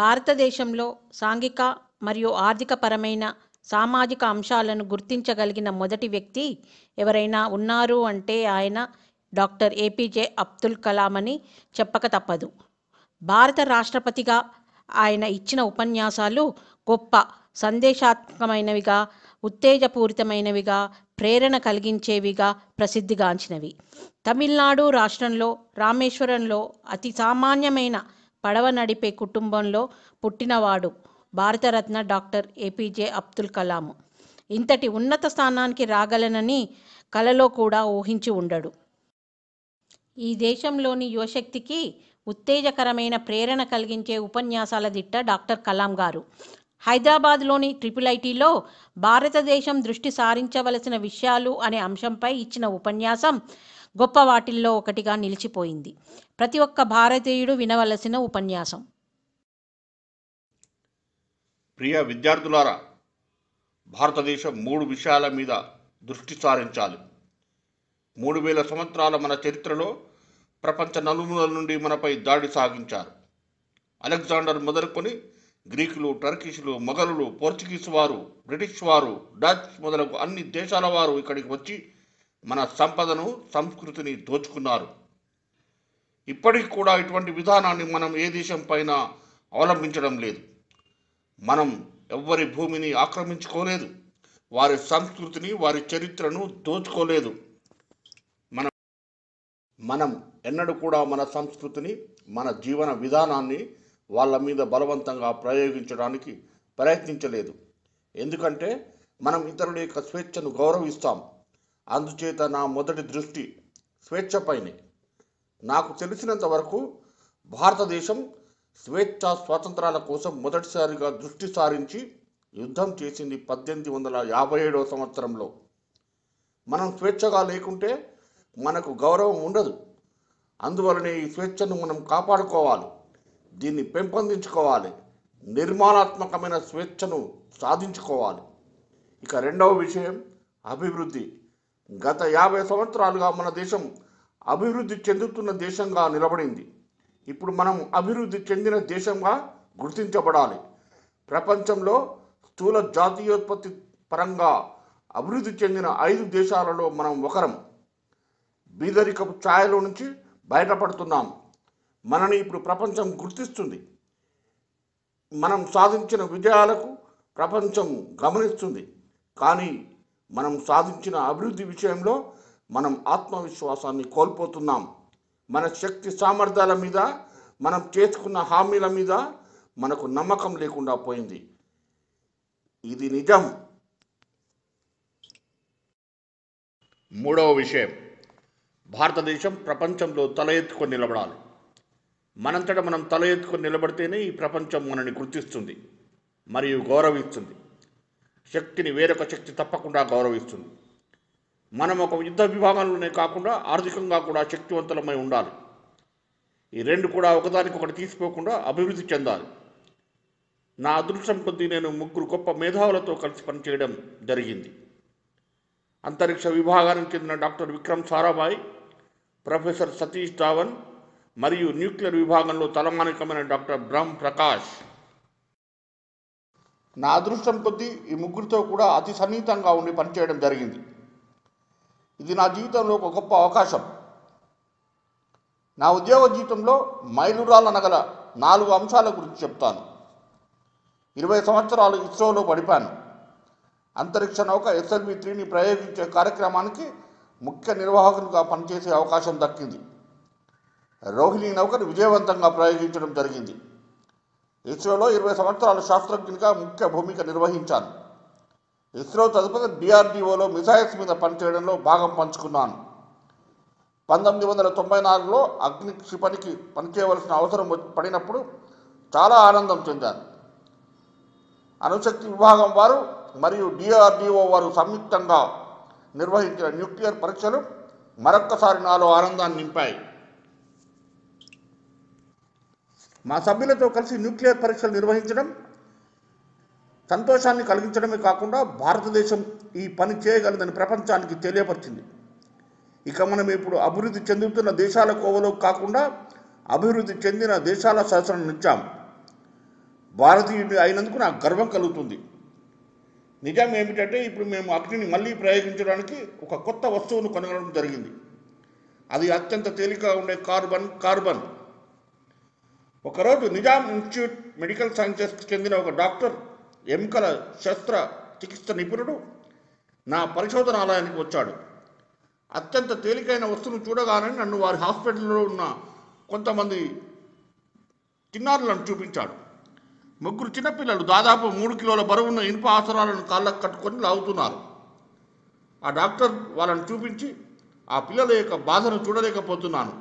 భారతదేశంలో సాంఘిక మరియు ఆర్థికపరమైన సామాజిక అంశాలను గుర్తించగలిగిన మొదటి వ్యక్తి ఎవరైనా ఉన్నారు అంటే ఆయన డాక్టర్ ఏపీజే అబ్దుల్ కలాం అని చెప్పక తప్పదు భారత రాష్ట్రపతిగా ఆయన ఇచ్చిన ఉపన్యాసాలు గొప్ప సందేశాత్మకమైనవిగా ఉత్తేజపూరితమైనవిగా ప్రేరణ కలిగించేవిగా ప్రసిద్ధిగాంచినవి తమిళనాడు రాష్ట్రంలో రామేశ్వరంలో అతి సామాన్యమైన పడవ నడిపే కుటుంబంలో పుట్టినవాడు భారతరత్న డాక్టర్ ఏపీజే అబ్దుల్ కలాము ఇంతటి ఉన్నత స్థానానికి రాగలనని కలలో కూడా ఊహించి ఉండడు ఈ దేశంలోని యువశక్తికి ఉత్తేజకరమైన ప్రేరణ కలిగించే ఉపన్యాసాల దిట్ట డాక్టర్ కలాం గారు హైదరాబాద్లోని ట్రిపుల్ ఐటీలో భారతదేశం దృష్టి సారించవలసిన విషయాలు అనే అంశంపై ఇచ్చిన ఉపన్యాసం గొప్ప వాటిల్లో ఒకటిగా నిలిచిపోయింది ప్రతి ఒక్క భారతీయుడు వినవలసిన ఉపన్యాసం ప్రియ విద్యార్థులారా భారతదేశం మూడు విషయాల మీద దృష్టి సారించాలి మూడు వేల సంవత్సరాల మన చరిత్రలో ప్రపంచ నలుమూలల నుండి మనపై దాడి సాగించారు అలెగ్జాండర్ మొదలుకొని గ్రీకులు టర్కిష్లు మొఘలులు పోర్చుగీస్ వారు బ్రిటిష్ వారు డచ్ మొదలగు అన్ని దేశాల వారు ఇక్కడికి వచ్చి మన సంపదను సంస్కృతిని దోచుకున్నారు ఇప్పటికి కూడా ఇటువంటి విధానాన్ని మనం ఏ దేశం పైన అవలంబించడం లేదు మనం ఎవ్వరి భూమిని ఆక్రమించుకోలేదు వారి సంస్కృతిని వారి చరిత్రను దోచుకోలేదు మనం మనం ఎన్నడూ కూడా మన సంస్కృతిని మన జీవన విధానాన్ని వాళ్ళ మీద బలవంతంగా ప్రయోగించడానికి ప్రయత్నించలేదు ఎందుకంటే మనం ఇతరుల యొక్క స్వేచ్ఛను గౌరవిస్తాం అందుచేత నా మొదటి దృష్టి స్వేచ్ఛపైనే నాకు తెలిసినంతవరకు భారతదేశం స్వేచ్ఛ స్వాతంత్రాల కోసం మొదటిసారిగా దృష్టి సారించి యుద్ధం చేసింది పద్దెనిమిది వందల యాభై ఏడవ సంవత్సరంలో మనం స్వేచ్ఛగా లేకుంటే మనకు గౌరవం ఉండదు అందువలనే ఈ స్వేచ్ఛను మనం కాపాడుకోవాలి దీన్ని పెంపొందించుకోవాలి నిర్మాణాత్మకమైన స్వేచ్ఛను సాధించుకోవాలి ఇక రెండవ విషయం అభివృద్ధి గత యాభై సంవత్సరాలుగా మన దేశం అభివృద్ధి చెందుతున్న దేశంగా నిలబడింది ఇప్పుడు మనం అభివృద్ధి చెందిన దేశంగా గుర్తించబడాలి ప్రపంచంలో స్థూల జాతీయోత్పత్తి పరంగా అభివృద్ధి చెందిన ఐదు దేశాలలో మనం ఒకరం బీదరికపు ఛాయలో నుంచి బయటపడుతున్నాం మనని ఇప్పుడు ప్రపంచం గుర్తిస్తుంది మనం సాధించిన విజయాలకు ప్రపంచం గమనిస్తుంది కానీ మనం సాధించిన అభివృద్ధి విషయంలో మనం ఆత్మవిశ్వాసాన్ని కోల్పోతున్నాం మన శక్తి సామర్థ్యాల మీద మనం చేసుకున్న హామీల మీద మనకు నమ్మకం లేకుండా పోయింది ఇది నిజం మూడవ విషయం భారతదేశం ప్రపంచంలో తల ఎత్తుకొని నిలబడాలి మనంతటా మనం తల ఎత్తుకొని నిలబడితేనే ఈ ప్రపంచం మనని గుర్తిస్తుంది మరియు గౌరవిస్తుంది శక్తిని వేరొక శక్తి తప్పకుండా గౌరవిస్తుంది మనం ఒక యుద్ధ విభాగంలోనే కాకుండా ఆర్థికంగా కూడా శక్తివంతులమై ఉండాలి ఈ రెండు కూడా ఒకదానికొకటి తీసిపోకుండా అభివృద్ధి చెందాలి నా అదృష్టం కొద్దీ నేను ముగ్గురు గొప్ప మేధావులతో కలిసి పనిచేయడం జరిగింది అంతరిక్ష విభాగానికి చెందిన డాక్టర్ విక్రమ్ సారాభాయ్ ప్రొఫెసర్ సతీష్ ధావన్ మరియు న్యూక్లియర్ విభాగంలో తలమానికమైన డాక్టర్ బ్రహ్మ ప్రకాష్ నా అదృష్టం కొద్దీ ఈ ముగ్గురితో కూడా అతి సన్నిహితంగా ఉండి పనిచేయడం జరిగింది ఇది నా జీవితంలో ఒక గొప్ప అవకాశం నా ఉద్యోగ జీవితంలో మైలురాళ్ళ నగల నాలుగు అంశాల గురించి చెప్తాను ఇరవై సంవత్సరాలు ఇస్రోలో పడిపాను అంతరిక్ష నౌక ఎస్ఎల్వి త్రీని ప్రయోగించే కార్యక్రమానికి ముఖ్య నిర్వాహకునిగా పనిచేసే అవకాశం దక్కింది రోహిణి నౌకను విజయవంతంగా ప్రయోగించడం జరిగింది ఇస్రోలో ఇరవై సంవత్సరాల శాస్త్రజ్ఞునిగా ముఖ్య భూమిక నిర్వహించాను ఇస్రో తదుపరి డిఆర్డిఓలో మిసైల్స్ మీద పనిచేయడంలో భాగం పంచుకున్నాను పంతొమ్మిది వందల తొంభై నాలుగులో అగ్ని క్షిపణికి పనిచేయవలసిన అవసరం పడినప్పుడు చాలా ఆనందం చెందాను అణుశక్తి విభాగం వారు మరియు డిఆర్డిఓ వారు సంయుక్తంగా నిర్వహించిన న్యూక్లియర్ పరీక్షలు మరొక్కసారి నాలో ఆనందాన్ని నింపాయి మా సభ్యులతో కలిసి న్యూక్లియర్ పరీక్షలు నిర్వహించడం సంతోషాన్ని కలిగించడమే కాకుండా భారతదేశం ఈ పని చేయగలదని ప్రపంచానికి తెలియపరిచింది ఇక మనం ఇప్పుడు అభివృద్ధి చెందుతున్న దేశాల కోవలో కాకుండా అభివృద్ధి చెందిన దేశాల శాసనం నిచ్చాం భారతీయుడి అయినందుకు నాకు గర్వం కలుగుతుంది నిజం ఏమిటంటే ఇప్పుడు మేము అగ్నిని మళ్ళీ ప్రయోగించడానికి ఒక కొత్త వస్తువును కనుగొనడం జరిగింది అది అత్యంత తేలిక ఉండే కార్బన్ కార్బన్ ఒకరోజు నిజాం ఇన్స్టిట్యూట్ మెడికల్ సైన్సెస్కి చెందిన ఒక డాక్టర్ ఎముకల శస్త్ర చికిత్స నిపుణుడు నా పరిశోధన ఆలయానికి వచ్చాడు అత్యంత తేలికైన వస్తువును చూడగానే నన్ను వారి హాస్పిటల్లో ఉన్న కొంతమంది చిన్నారులను చూపించాడు ముగ్గురు చిన్నపిల్లలు దాదాపు మూడు కిలోల బరువున్న ఇనుప ఆసనాలను కాళ్ళకు కట్టుకొని లాగుతున్నారు ఆ డాక్టర్ వాళ్ళని చూపించి ఆ పిల్లల యొక్క బాధను చూడలేకపోతున్నాను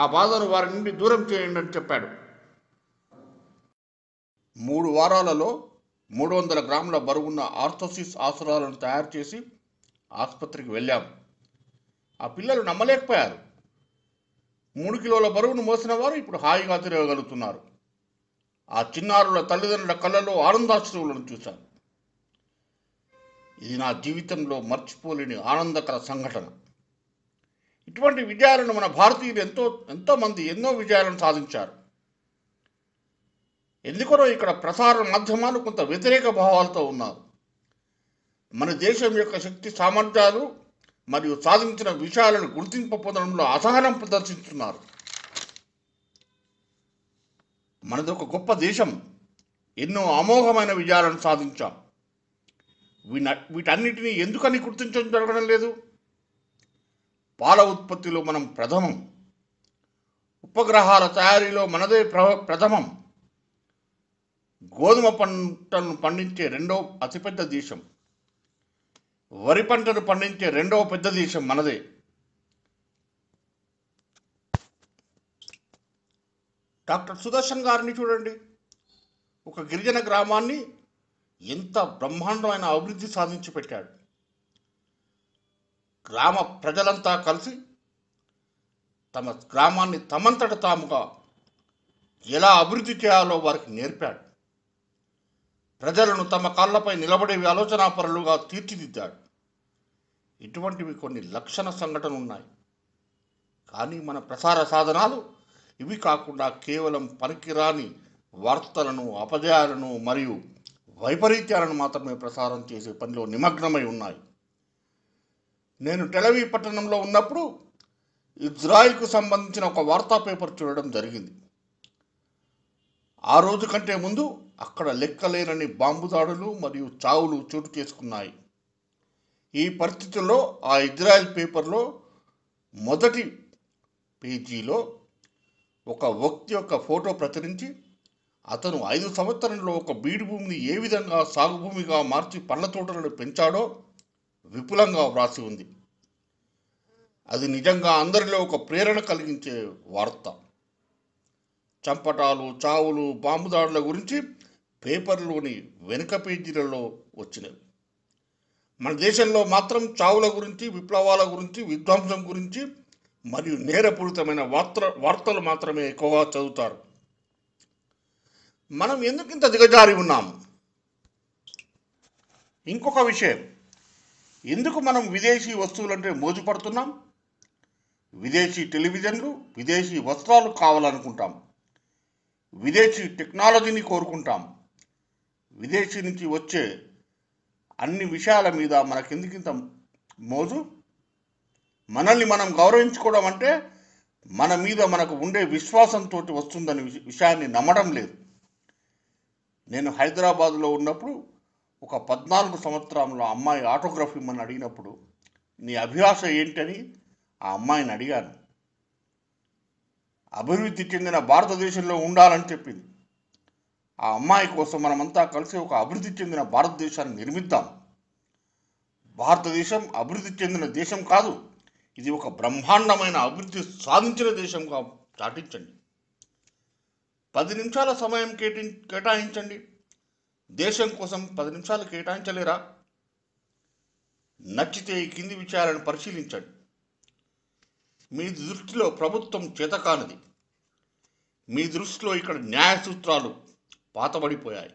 ఆ బాధను వారి నుండి దూరం చేయండి అని చెప్పాడు మూడు వారాలలో మూడు వందల గ్రాముల బరువున్న ఆర్థోసిస్ ఆసురాలను తయారు చేసి ఆసుపత్రికి వెళ్ళాము ఆ పిల్లలు నమ్మలేకపోయారు మూడు కిలోల బరువును మోసిన వారు ఇప్పుడు హాయిగా తిరగలుగుతున్నారు ఆ చిన్నారుల తల్లిదండ్రుల కళ్ళలో ఆనందాశ్రువులను చూశాను ఇది నా జీవితంలో మర్చిపోలేని ఆనందకర సంఘటన ఇటువంటి విజయాలను మన భారతీయులు ఎంతో ఎంతోమంది ఎన్నో విజయాలను సాధించారు ఎందుకనో ఇక్కడ ప్రసార మాధ్యమాలు కొంత వ్యతిరేక భావాలతో ఉన్నారు మన దేశం యొక్క శక్తి సామర్థ్యాలు మరియు సాధించిన విషయాలను గుర్తింపు పొందడంలో అసహనం ప్రదర్శిస్తున్నారు మనది ఒక గొప్ప దేశం ఎన్నో అమోఘమైన విజయాలను సాధించాం వీటన్నిటినీ ఎందుకని గుర్తించడం జరగడం లేదు పాల ఉత్పత్తిలో మనం ప్రథమం ఉపగ్రహాల తయారీలో మనదే ప్రథమం గోధుమ పంటను పండించే రెండో అతిపెద్ద దేశం వరి పంటను పండించే రెండవ పెద్ద దేశం మనదే డాక్టర్ సుదర్శన్ గారిని చూడండి ఒక గిరిజన గ్రామాన్ని ఎంత బ్రహ్మాండమైన అభివృద్ధి సాధించి పెట్టాడు గ్రామ ప్రజలంతా కలిసి తమ గ్రామాన్ని తమంతట తాముగా ఎలా అభివృద్ధి చేయాలో వారికి నేర్పాడు ప్రజలను తమ కాళ్లపై నిలబడే ఆలోచనాపరులుగా తీర్చిదిద్దాడు ఇటువంటివి కొన్ని లక్షణ సంఘటనలు ఉన్నాయి కానీ మన ప్రసార సాధనాలు ఇవి కాకుండా కేవలం పనికిరాని వార్తలను అపజయాలను మరియు వైపరీత్యాలను మాత్రమే ప్రసారం చేసే పనిలో నిమగ్నమై ఉన్నాయి నేను టెలవీ పట్టణంలో ఉన్నప్పుడు ఇజ్రాయిల్కు సంబంధించిన ఒక వార్తా పేపర్ చూడడం జరిగింది ఆ రోజు కంటే ముందు అక్కడ లెక్కలేనని బాంబు దాడులు మరియు చావులు చోటు చేసుకున్నాయి ఈ పరిస్థితుల్లో ఆ ఇజ్రాయెల్ పేపర్లో మొదటి పేజీలో ఒక వ్యక్తి యొక్క ఫోటో ప్రచురించి అతను ఐదు సంవత్సరంలో ఒక బీడు భూమిని ఏ విధంగా సాగు భూమిగా మార్చి పండ్ల తోటలను పెంచాడో విపులంగా వ్రాసి ఉంది అది నిజంగా అందరిలో ఒక ప్రేరణ కలిగించే వార్త చంపటాలు చావులు బాంబు దాడుల గురించి పేపర్లోని వెనుక పేజీలలో వచ్చినవి మన దేశంలో మాత్రం చావుల గురించి విప్లవాల గురించి విధ్వంసం గురించి మరియు నేరపూరితమైన వార్త వార్తలు మాత్రమే ఎక్కువగా చదువుతారు మనం ఎందుకు ఇంత దిగజారి ఉన్నాము ఇంకొక విషయం ఎందుకు మనం విదేశీ వస్తువులంటే మోజుపడుతున్నాం విదేశీ టెలివిజన్లు విదేశీ వస్త్రాలు కావాలనుకుంటాం విదేశీ టెక్నాలజీని కోరుకుంటాం విదేశీ నుంచి వచ్చే అన్ని విషయాల మీద మనకెందుకింత మోజు మనల్ని మనం గౌరవించుకోవడం అంటే మన మీద మనకు ఉండే విశ్వాసంతో వస్తుందని విషయాన్ని నమ్మడం లేదు నేను హైదరాబాద్లో ఉన్నప్పుడు ఒక పద్నాలుగు సంవత్సరంలో అమ్మాయి ఆటోగ్రఫీ ఇమ్మని అడిగినప్పుడు నీ అభిలాష ఏంటని ఆ అమ్మాయిని అడిగాను అభివృద్ధి చెందిన భారతదేశంలో ఉండాలని చెప్పింది ఆ అమ్మాయి కోసం మనమంతా కలిసి ఒక అభివృద్ధి చెందిన భారతదేశాన్ని నిర్మిద్దాం భారతదేశం అభివృద్ధి చెందిన దేశం కాదు ఇది ఒక బ్రహ్మాండమైన అభివృద్ధి సాధించిన దేశంగా చాటించండి పది నిమిషాల సమయం కేటి కేటాయించండి దేశం కోసం పది నిమిషాలు కేటాయించలేరా నచ్చితే ఈ కింది విషయాలను పరిశీలించండి మీ దృష్టిలో ప్రభుత్వం చేతకానిది మీ దృష్టిలో ఇక్కడ న్యాయ సూత్రాలు పాతబడిపోయాయి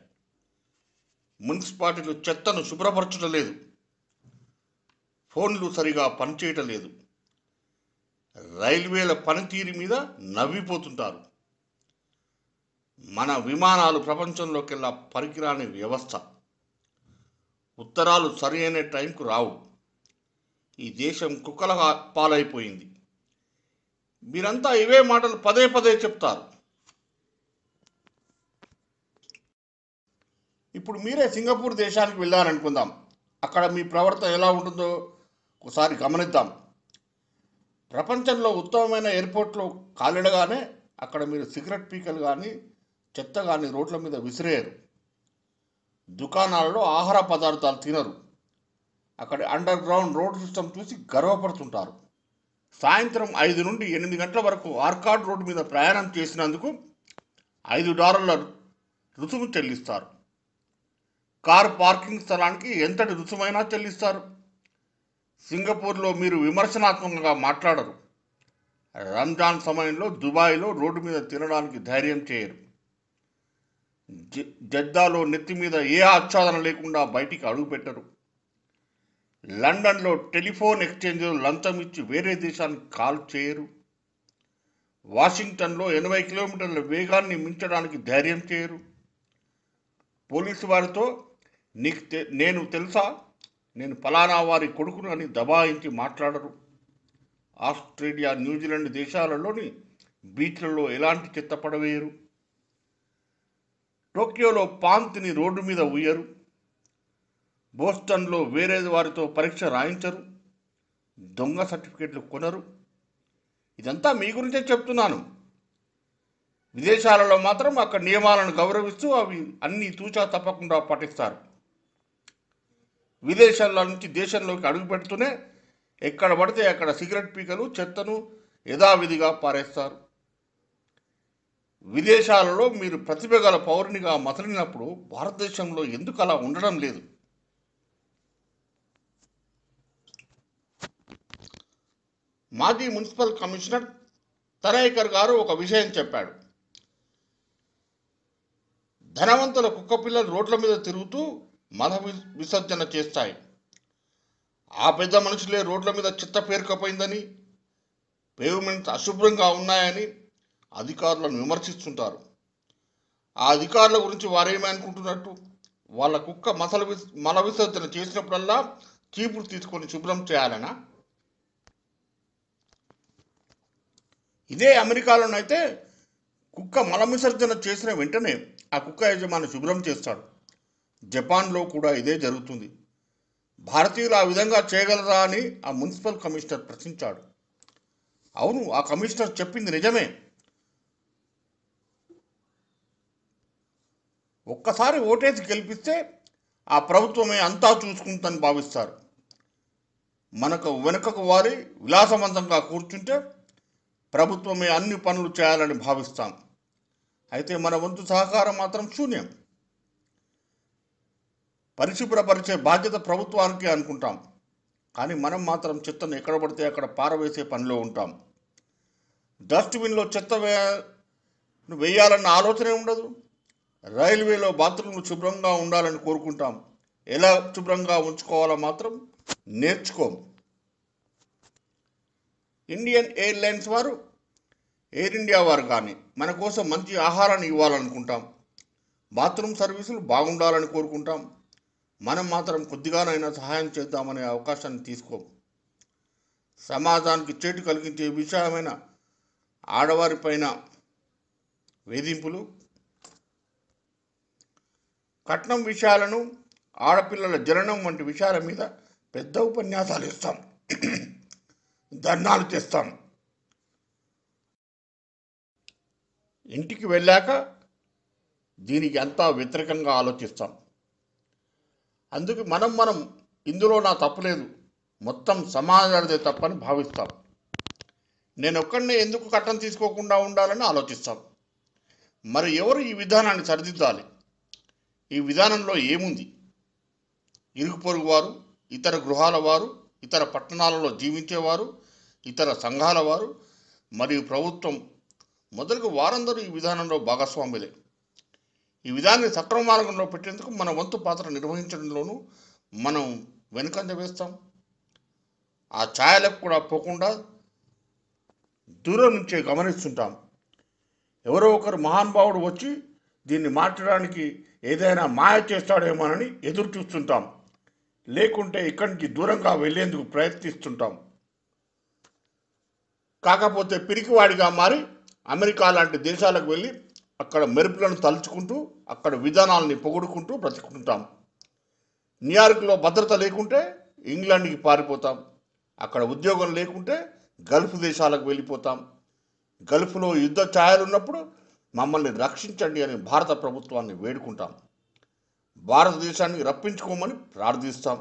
మున్సిపాలిటీలు చెత్తను శుభ్రపరచడం లేదు ఫోన్లు సరిగా పనిచేయటం లేదు రైల్వేల పనితీరు మీద నవ్విపోతుంటారు మన విమానాలు ప్రపంచంలోకెల్లా పరికిరాని వ్యవస్థ ఉత్తరాలు సరి అయిన టైంకు రావు ఈ దేశం కుక్కల పాలైపోయింది మీరంతా ఇవే మాటలు పదే పదే చెప్తారు ఇప్పుడు మీరే సింగపూర్ దేశానికి వెళ్ళారనుకుందాం అక్కడ మీ ప్రవర్తన ఎలా ఉంటుందో ఒకసారి గమనిద్దాం ప్రపంచంలో ఉత్తమమైన ఎయిర్పోర్ట్లో కాలిడగానే అక్కడ మీరు సిగరెట్ పీకలు కానీ చెత్త కానీ రోడ్ల మీద విసిరేయరు దుకాణాలలో ఆహార పదార్థాలు తినరు అక్కడ అండర్ గ్రౌండ్ రోడ్ సిస్టమ్ చూసి గర్వపడుతుంటారు సాయంత్రం ఐదు నుండి ఎనిమిది గంటల వరకు ఆర్కాడ్ రోడ్డు మీద ప్రయాణం చేసినందుకు ఐదు డాలర్ల రుసుము చెల్లిస్తారు కారు పార్కింగ్ స్థలానికి ఎంతటి రుసుమైనా చెల్లిస్తారు సింగపూర్లో మీరు విమర్శనాత్మకంగా మాట్లాడరు రంజాన్ సమయంలో దుబాయ్లో రోడ్డు మీద తినడానికి ధైర్యం చేయరు జద్దాలో నెత్తి మీద ఏ ఆచ్ఛాదన లేకుండా బయటికి అడుగుపెట్టరు లండన్లో టెలిఫోన్ ఎక్స్చేంజ్లో లంచం ఇచ్చి వేరే దేశానికి కాల్ చేయరు వాషింగ్టన్లో ఎనభై కిలోమీటర్ల వేగాన్ని మించడానికి ధైర్యం చేయరు పోలీసు వారితో నీకు నేను తెలుసా నేను ఫలానా వారి కొడుకును అని దబాయించి మాట్లాడరు ఆస్ట్రేలియా న్యూజిలాండ్ దేశాలలోని బీచ్లలో ఎలాంటి చెత్త పడవేయరు టోక్యోలో పాంతిని రోడ్డు మీద ఉయ్యరు బోస్టన్లో వేరే వారితో పరీక్ష రాయించరు దొంగ సర్టిఫికెట్లు కొనరు ఇదంతా మీ గురించే చెప్తున్నాను విదేశాలలో మాత్రం అక్కడ నియమాలను గౌరవిస్తూ అవి అన్నీ తూచా తప్పకుండా పాటిస్తారు విదేశాల నుంచి దేశంలోకి అడుగుపెడుతూనే ఎక్కడ పడితే అక్కడ సిగరెట్ పీకలు చెత్తను యథావిధిగా పారేస్తారు విదేశాలలో మీరు ప్రతిభ గల పౌరునిగా మతలినప్పుడు భారతదేశంలో ఎందుకు అలా ఉండడం లేదు మాజీ మున్సిపల్ కమిషనర్ తనయకర్ గారు ఒక విషయం చెప్పాడు ధనవంతుల కుక్కపిల్లలు రోడ్ల మీద తిరుగుతూ మల విసర్జన చేస్తాయి ఆ పెద్ద మనుషులే రోడ్ల మీద చిత్త పేరుకపోయిందని పేమెంట్స్ అశుభ్రంగా ఉన్నాయని అధికారులను విమర్శిస్తుంటారు ఆ అధికారుల గురించి వారేమీ అనుకుంటున్నట్టు వాళ్ళ కుక్క మసల మల విసర్జన చేసినప్పుడల్లా చీపురు తీసుకొని శుభ్రం చేయాలనా ఇదే అమెరికాలోనైతే కుక్క మల విసర్జన చేసిన వెంటనే ఆ కుక్క యజమాని శుభ్రం చేస్తాడు జపాన్లో కూడా ఇదే జరుగుతుంది భారతీయులు ఆ విధంగా చేయగలరా అని ఆ మున్సిపల్ కమిషనర్ ప్రశ్నించాడు అవును ఆ కమిషనర్ చెప్పింది నిజమే ఒక్కసారి ఓటేసి గెలిపిస్తే ఆ ప్రభుత్వమే అంతా చూసుకుంటుందని భావిస్తారు మనకు వెనుకకు వారి విలాసవంతంగా కూర్చుంటే ప్రభుత్వమే అన్ని పనులు చేయాలని భావిస్తాం అయితే మన వంతు సహకారం మాత్రం శూన్యం పరిశుభ్రపరిచే బాధ్యత ప్రభుత్వానికి అనుకుంటాం కానీ మనం మాత్రం చెత్తను ఎక్కడ పడితే అక్కడ పారవేసే పనిలో ఉంటాం డస్ట్బిన్లో చెత్త వే వేయాలన్న ఆలోచనే ఉండదు రైల్వేలో బాత్రూమ్లు శుభ్రంగా ఉండాలని కోరుకుంటాం ఎలా శుభ్రంగా ఉంచుకోవాలో మాత్రం నేర్చుకోం ఇండియన్ ఎయిర్లైన్స్ వారు ఎయిర్ ఇండియా వారు కానీ మన కోసం మంచి ఆహారాన్ని ఇవ్వాలనుకుంటాం బాత్రూమ్ సర్వీసులు బాగుండాలని కోరుకుంటాం మనం మాత్రం కొద్దిగానైనా సహాయం చేద్దామనే అవకాశాన్ని తీసుకోము సమాజానికి చేటు కలిగించే విషయమైన ఆడవారిపైన వేధింపులు కట్నం విషయాలను ఆడపిల్లల జననం వంటి విషయాల మీద పెద్ద ఉపన్యాసాలు ఇస్తాం ధర్నాలు తెస్తాం ఇంటికి వెళ్ళాక దీనికి అంతా వ్యతిరేకంగా ఆలోచిస్తాం అందుకు మనం మనం ఇందులో నా తప్పులేదు మొత్తం సమాజాలదే తప్పని భావిస్తాం నేను ఒక్కడిని ఎందుకు కట్టం తీసుకోకుండా ఉండాలని ఆలోచిస్తాం మరి ఎవరు ఈ విధానాన్ని సరిదిద్దాలి ఈ విధానంలో ఏముంది ఇరుగు పొరుగు వారు ఇతర గృహాల వారు ఇతర పట్టణాలలో జీవించేవారు ఇతర సంఘాల వారు మరియు ప్రభుత్వం మొదలుగు వారందరూ ఈ విధానంలో భాగస్వాములే ఈ విధాన్ని సక్రమ మార్గంలో పెట్టేందుకు మన వంతు పాత్ర నిర్వహించడంలోనూ మనం వెనుకంజ వేస్తాం ఆ ఛాయలకు కూడా పోకుండా దూరం నుంచే గమనిస్తుంటాం ఎవరో ఒకరు మహానుభావుడు వచ్చి దీన్ని మార్చడానికి ఏదైనా మాయ చేస్తాడేమోనని ఎదురు చూస్తుంటాం లేకుంటే ఇక్కడి నుంచి దూరంగా వెళ్లేందుకు ప్రయత్నిస్తుంటాం కాకపోతే పిరికివాడిగా మారి అమెరికా లాంటి దేశాలకు వెళ్ళి అక్కడ మెరుపులను తలుచుకుంటూ అక్కడ విధానాలని పొగుడుకుంటూ బ్రతుకుంటాం న్యూయార్క్లో భద్రత లేకుంటే ఇంగ్లాండ్కి పారిపోతాం అక్కడ ఉద్యోగం లేకుంటే గల్ఫ్ దేశాలకు వెళ్ళిపోతాం గల్ఫ్లో యుద్ధ ఛాయలున్నప్పుడు మమ్మల్ని రక్షించండి అని భారత ప్రభుత్వాన్ని వేడుకుంటాం భారతదేశాన్ని రప్పించుకోమని ప్రార్థిస్తాం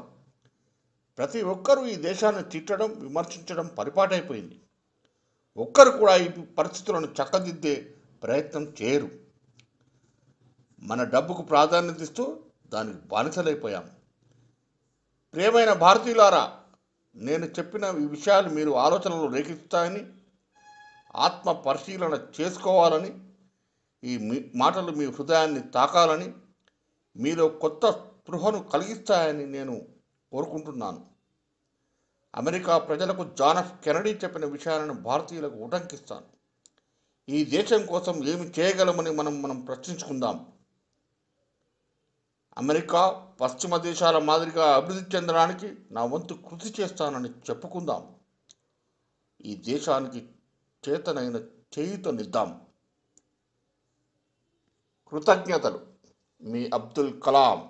ప్రతి ఒక్కరూ ఈ దేశాన్ని తిట్టడం విమర్శించడం పరిపాటైపోయింది ఒక్కరు కూడా ఈ పరిస్థితులను చక్కదిద్దే ప్రయత్నం చేయరు మన డబ్బుకు ప్రాధాన్యత ఇస్తూ దానికి బానిసలైపోయాము ప్రేమైన భారతీయులారా నేను చెప్పిన ఈ విషయాలు మీరు ఆలోచనలు రేఖిస్తాయని ఆత్మ పరిశీలన చేసుకోవాలని ఈ మాటలు మీ హృదయాన్ని తాకాలని మీలో కొత్త స్పృహను కలిగిస్తాయని నేను కోరుకుంటున్నాను అమెరికా ప్రజలకు జాన్ ఎఫ్ కెనడీ చెప్పిన విషయాలను భారతీయులకు ఉటంకిస్తాను ఈ దేశం కోసం ఏమి చేయగలమని మనం మనం ప్రశ్నించుకుందాం అమెరికా పశ్చిమ దేశాల మాదిరిగా అభివృద్ధి చెందడానికి నా వంతు కృషి చేస్తానని చెప్పుకుందాం ఈ దేశానికి చేతనైన చేయుతనిద్దాం కృతజ్ఞతలు మీ అబ్దుల్ కలాం